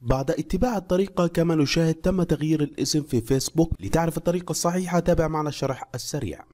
بعد اتباع الطريقة كما نشاهد تم تغيير الاسم في فيسبوك لتعرف الطريقة الصحيحة تابع معنا الشرح السريع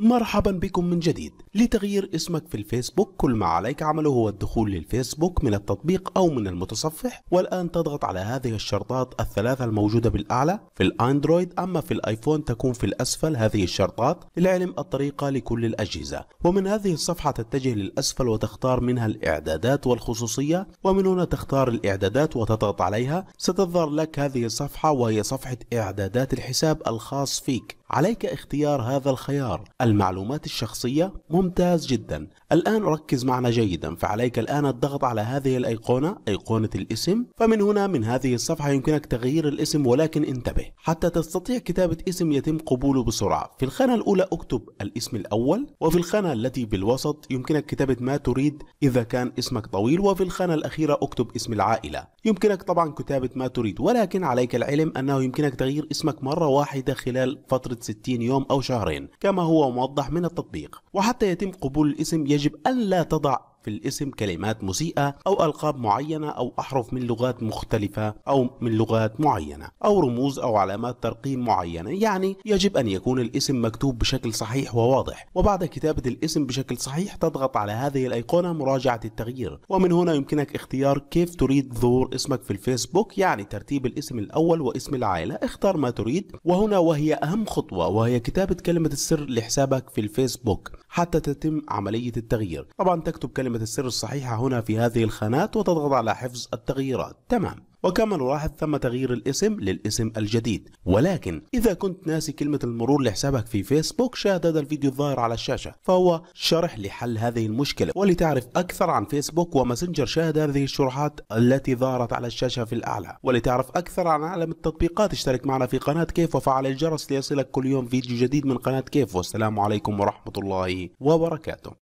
مرحبا بكم من جديد لتغيير اسمك في الفيسبوك كل ما عليك عمله هو الدخول للفيسبوك من التطبيق او من المتصفح والان تضغط على هذه الشرطات الثلاثة الموجودة بالاعلى في الاندرويد اما في الايفون تكون في الاسفل هذه الشرطات للعلم الطريقة لكل الاجهزة ومن هذه الصفحة تتجه للاسفل وتختار منها الاعدادات والخصوصية ومن هنا تختار الاعدادات وتضغط عليها ستظهر لك هذه الصفحة وهي صفحة اعدادات الحساب الخاص فيك عليك اختيار هذا الخيار المعلومات الشخصية ممتاز جدا الآن ركز معنا جيدا فعليك الآن الضغط على هذه الأيقونة أيقونة الاسم فمن هنا من هذه الصفحة يمكنك تغيير الاسم ولكن انتبه حتى تستطيع كتابة اسم يتم قبوله بسرعة في الخانة الأولى اكتب الاسم الأول وفي الخانة التي بالوسط يمكنك كتابة ما تريد إذا كان اسمك طويل وفي الخانة الأخيرة اكتب اسم العائلة يمكنك طبعا كتابة ما تريد ولكن عليك العلم أنه يمكنك تغيير اسمك مرة واحدة خلال فترة 60 يوم أو شهرين كما هو موضح من التطبيق وحتى يتم قبول الاسم يجب ألا تضع في الاسم كلمات مسيئة أو ألقاب معينة أو أحرف من لغات مختلفة أو من لغات معينة أو رموز أو علامات ترقيم معينة يعني يجب أن يكون الاسم مكتوب بشكل صحيح وواضح وبعد كتابة الاسم بشكل صحيح تضغط على هذه الأيقونة مراجعة التغيير ومن هنا يمكنك اختيار كيف تريد ظهور اسمك في الفيسبوك يعني ترتيب الاسم الأول واسم العائلة اختار ما تريد وهنا وهي أهم خطوة وهي كتابة كلمة السر لحسابك في الفيسبوك حتى تتم عملية التغيير طبعا تكتب كلمة كلمة السر الصحيحة هنا في هذه الخانات وتضغط على حفظ التغييرات تمام وكما نلاحظ ثم تغيير الاسم للاسم الجديد ولكن إذا كنت ناسي كلمة المرور لحسابك في فيسبوك شاهد هذا الفيديو الظاهر على الشاشة فهو شرح لحل هذه المشكلة ولتعرف أكثر عن فيسبوك وماسنجر شاهد هذه الشروحات التي ظهرت على الشاشة في الأعلى ولتعرف أكثر عن عالم التطبيقات اشترك معنا في قناة كيف وفعل الجرس ليصلك كل يوم فيديو جديد من قناة كيف والسلام عليكم ورحمة الله وبركاته